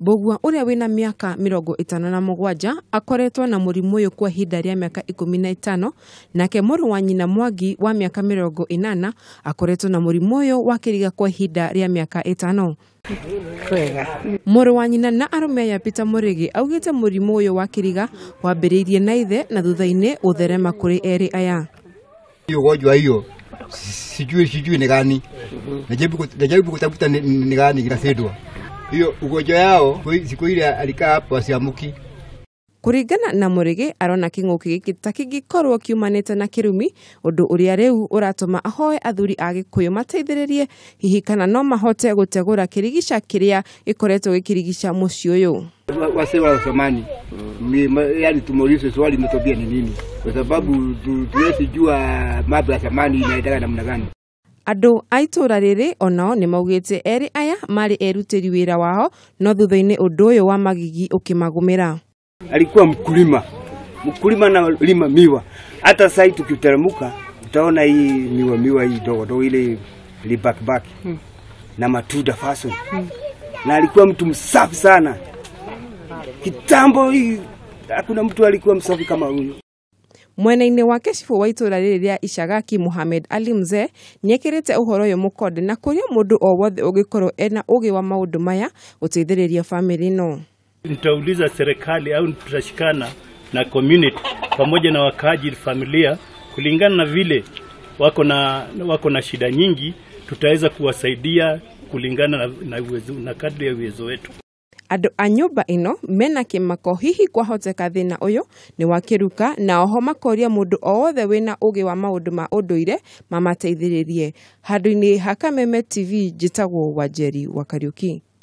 mbũgua ũrĩa wĩna mĩaka mĩrongo ĩtano na mũgwanja akoretwo na mũrimũ ũyũ kwa ihinda rĩa mĩaka ikũmi na ĩtano nake mũrũ wa nyina mwangi wa mĩaka mĩrongo ĩnana akoretwo na mũrimũ ũyũ wa kĩriga kwa ihinda rĩa mĩaka ĩtano mũrũ wa nyina na arũme aya Peter Mũrĩgi augĩte mũrimũ ũyũ wa kĩriga wambĩrĩirie na ithe na thutha-inĩ gũtherema kũrĩ erĩ aya ũgonjwa hiyo sijui sijui ni gani, najaribu najaribu kutafuta ni gani kinasedwa Hiyo ugonjwa yao siku ile alikaa hapo asiamuki kuringana na murige arona king'uki giki ta kĩngĩkorwo kiumanĩte na kirumi undu ũrĩa rĩu ũratũma ahoe athuri a gĩkũyũ mateithĩrĩrie hihi kana no mahote gutegura kĩrigica kiria gĩkoretwo gĩkĩrigica mũciĩ ũyũ wase wa Somani yani tumuulize swali imetokea ni nini, kwa sababu tuwezi jua mambo ya zamani inaendaga namna gani. Andå a itåra rĩrĩ onao nĩ maugĩte erĩ aya marĩ erutĩri wĩra wao no thutha-inĩ ũndũ ũyũ wa magigi ũkĩmagũmĩra. Alikuwa mkulima mkulima na lima miwa, hata sai tukiteremuka utaona hii miwa miwa hii dogo dogo ile libakbaki hmm. na matuda fason hmm. na alikuwa mtu msafi sana kitambo hii hakuna mtu alikuwa msafi kama huyu mwenaine wake cibu wa itura riri ria icagaki muhamed ali mzee niekirite uhoro uyu mukonde na kuria mundu o wothe ungikorwo ena ugi wa maundu maya guteithiriria famili no nitauliza serikali au tutashikana na community pamoja na wakaaji familia kulingana na vile wako na wako na shida nyingi tutaweza kuwasaidia kulingana na, na, na kadri ya uwezo wetu andå a nyå mba ä no mena kä mako hihi kwahoteka thä na å yå nä wakä na oho makoria må ndå o wothe wä na å gä wa maå ndå ma å ndå mamateithä rä rie handå-inä hakameme tv njä tagwo wanjeri wa kariå ki